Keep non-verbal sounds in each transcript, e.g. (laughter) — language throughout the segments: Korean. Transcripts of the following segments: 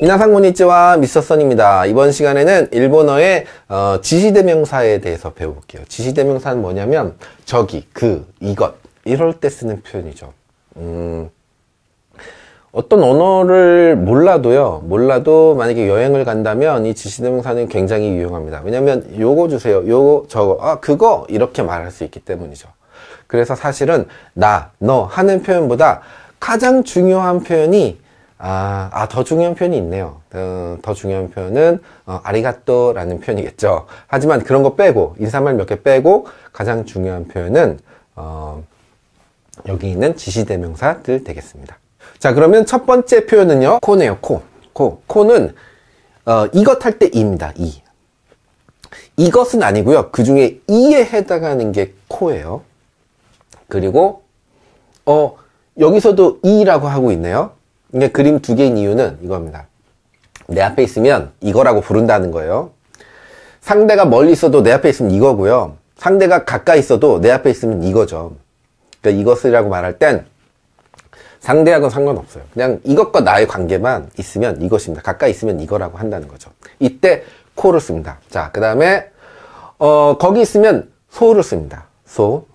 미나상 고니치와 미스터선입니다. 이번 시간에는 일본어의 어, 지시대명사에 대해서 배워볼게요. 지시대명사는 뭐냐면 저기, 그, 이것 이럴 때 쓰는 표현이죠. 음, 어떤 언어를 몰라도요. 몰라도 만약에 여행을 간다면 이 지시대명사는 굉장히 유용합니다. 왜냐면 요거 주세요. 요거 저거 아 그거 이렇게 말할 수 있기 때문이죠. 그래서 사실은 나, 너 하는 표현보다 가장 중요한 표현이 아, 아, 더 중요한 표현이 있네요. 어, 더 중요한 표현은 어, 아리가또라는 표현이겠죠. 하지만 그런 거 빼고 인사말 몇 개 빼고 가장 중요한 표현은 어, 여기 있는 지시대명사들 되겠습니다. 자, 그러면 첫 번째 표현은요. 코네요. 코. 코. 코는 어, 이것 할 때 이입니다. 이. 이것은 아니고요. 그 중에 이에 해당하는 게 코예요. 그리고 어 여기서도 이라고 하고 있네요. 이게 그림 두 개인 이유는 이겁니다. 내 앞에 있으면 이거라고 부른다는 거예요. 상대가 멀리 있어도 내 앞에 있으면 이거고요. 상대가 가까이 있어도 내 앞에 있으면 이거죠. 그러니까 이것이라고 말할 땐 상대하고는 상관없어요. 그냥 이것과 나의 관계만 있으면 이것입니다. 가까이 있으면 이거라고 한다는 거죠. 이때 코를 씁니다. 자, 그 다음에 어, 거기 있으면 소를 씁니다. 소.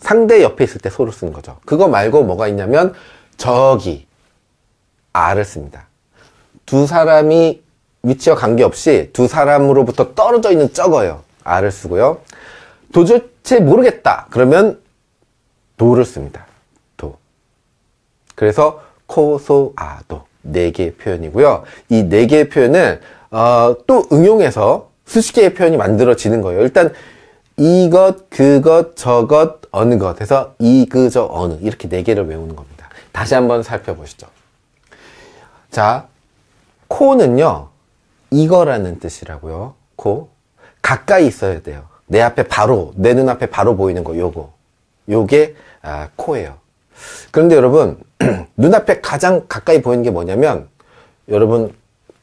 상대 옆에 있을 때 소를 쓰는 거죠. 그거 말고 뭐가 있냐면 저기 아를 씁니다. 두 사람이 위치와 관계없이 두 사람으로부터 떨어져 있는 적어요. 아를 쓰고요. 도대체 모르겠다. 그러면 도를 씁니다. 도. 그래서 코, 소, 아, 도. 네 개의 표현이고요. 이 네 개의 표현은 어, 또 응용해서 수십 개의 표현이 만들어지는 거예요. 일단 이것, 그것, 저것, 어느 것에서 이, 그, 저, 어느 이렇게 네 개를 외우는 겁니다. 다시 한번 살펴보시죠. 자, 코는요. 이거라는 뜻이라고요. 코. 가까이 있어야 돼요. 내 앞에 바로, 내 눈앞에 바로 보이는 거 요거. 요게 아, 코예요. 그런데 여러분 (clears throat) 눈앞에 가장 가까이 보이는 게 뭐냐면 여러분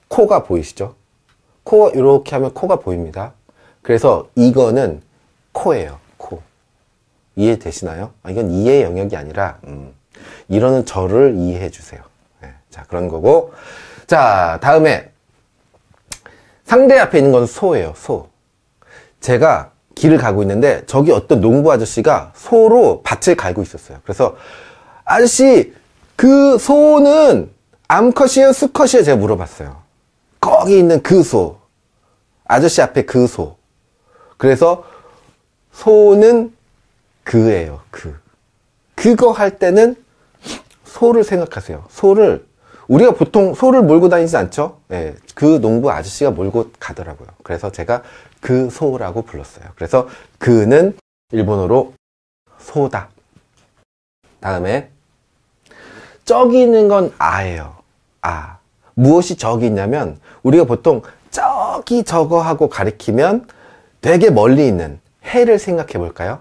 코가 보이시죠? 코 이렇게 하면 코가 보입니다. 그래서 이거는 코예요. 코. 이해되시나요? 아, 이건 이해 영역이 아니라 음, 이러는 저를 이해해 주세요. 네, 자 그런 거고 자 다음에 상대 앞에 있는 건 소예요. 소. 제가 길을 가고 있는데 저기 어떤 농부 아저씨가 소로 밭을 갈고 있었어요. 그래서 아저씨 그 소는 암컷이에요? 수컷이에요? 제가 물어봤어요. 거기 있는 그 소. 아저씨 앞에 그 소. 그래서 소는 그예요. 그. 그거 할 때는 소를 생각하세요. 소를 우리가 보통 소를 몰고 다니지 않죠? 예, 그 농부 아저씨가 몰고 가더라고요. 그래서 제가 그 소라고 불렀어요. 그래서 그는 일본어로 소다. 다음에 저기 있는 건 아예요. 아. 무엇이 저기 있냐면 우리가 보통 저기 저거 하고 가리키면 되게 멀리 있는 해를 생각해 볼까요?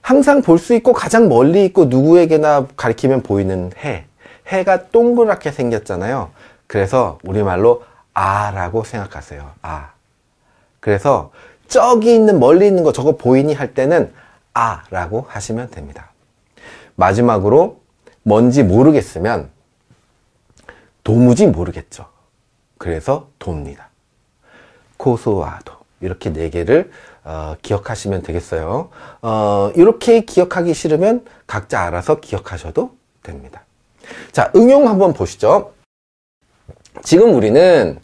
항상 볼 수 있고 가장 멀리 있고 누구에게나 가리키면 보이는 해. 해가 동그랗게 생겼잖아요. 그래서 우리말로 아라고 생각하세요. 아. 그래서 저기 있는 멀리 있는 거 저거 보이니 할 때는 아라고 하시면 됩니다. 마지막으로 뭔지 모르겠으면 도무지 모르겠죠. 그래서 돕니다. 코소와도 이렇게 네 개를 어, 기억하시면 되겠어요. 어, 이렇게 기억하기 싫으면 각자 알아서 기억하셔도 됩니다. 자, 응용 한번 보시죠. 지금 우리는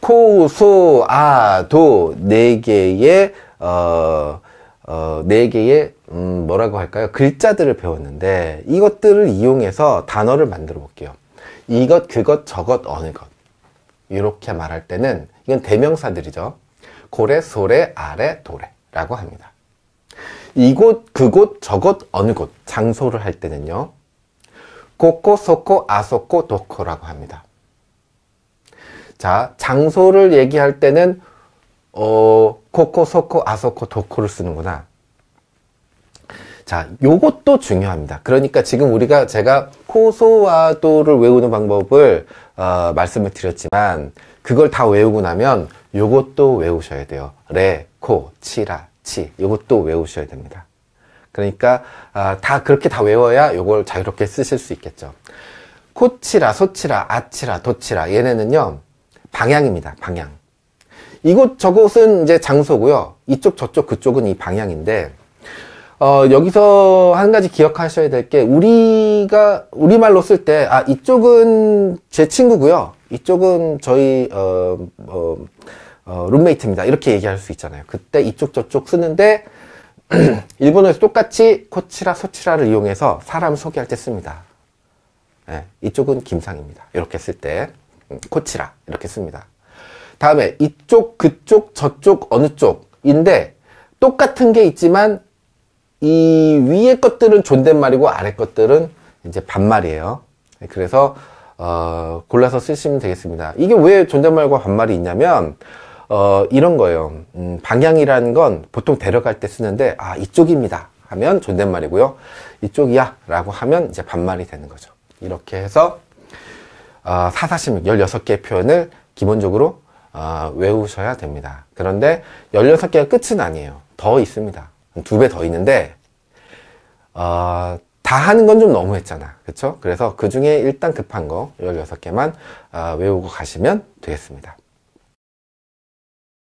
코, 소, 아, 도, 네 개의, 어, 어, 네 개의, 음, 뭐라고 할까요? 글자들을 배웠는데, 이것들을 이용해서 단어를 만들어 볼게요. 이것, 그것, 저것, 어느 것. 이렇게 말할 때는, 이건 대명사들이죠. 고래, 소래, 아래, 도래라고 합니다. 이곳, 그곳, 저곳, 어느 곳, 장소를 할 때는요. 고코, 소코, 아소코, 도코라고 합니다. 자, 장소를 얘기할 때는 어, 코코, 소코, 아소코, 도코를 쓰는구나. 자, 요것도 중요합니다. 그러니까 지금 우리가 제가 코소와도를 외우는 방법을 어, 말씀을 드렸지만 그걸 다 외우고 나면 요것도 외우셔야 돼요. 레, 코, 치라, 치. 요것도 외우셔야 됩니다. 그러니까 아, 다 그렇게 다 외워야 요걸 자유롭게 쓰실 수 있겠죠. 코치라, 소치라, 아치라, 도치라 얘네는요 방향입니다. 방향. 이곳 저곳은 이제 장소고요. 이쪽 저쪽 그쪽은 이 방향인데 어, 여기서 한 가지 기억하셔야 될 게 우리가 우리말로 쓸 때 아 이쪽은 제 친구고요. 이쪽은 저희 어, 어, 어, 룸메이트입니다. 이렇게 얘기할 수 있잖아요. 그때 이쪽 저쪽 쓰는데 (clears throat) 일본어에서 똑같이 코치라 서치라를 이용해서 사람 소개할 때 씁니다. 네, 이쪽은 김상입니다. 이렇게 쓸때 음, 코치라 이렇게 씁니다. 다음에 이쪽 그쪽 저쪽 어느 쪽인데 똑같은 게 있지만 이 위에 것들은 존댓말이고 아래 것들은 이제 반말이에요. 그래서 어, 골라서 쓰시면 되겠습니다. 이게 왜 존댓말과 반말이 있냐면 어, 이런 거예요. 음, 방향이라는 건 보통 데려갈 때 쓰는데 아 이쪽입니다 하면 존댓말이고요. 이쪽이야 라고 하면 이제 반말이 되는 거죠. 이렇게 해서 어, 사사심 16개의 표현을 기본적으로 어, 외우셔야 됩니다. 그런데 16개가 끝은 아니에요. 더 있습니다. 두 배 더 있는데 어, 다 하는 건 좀 너무했잖아 그쵸? 그래서 그 중에 일단 급한 거 16개만 아, 외우고 가시면 되겠습니다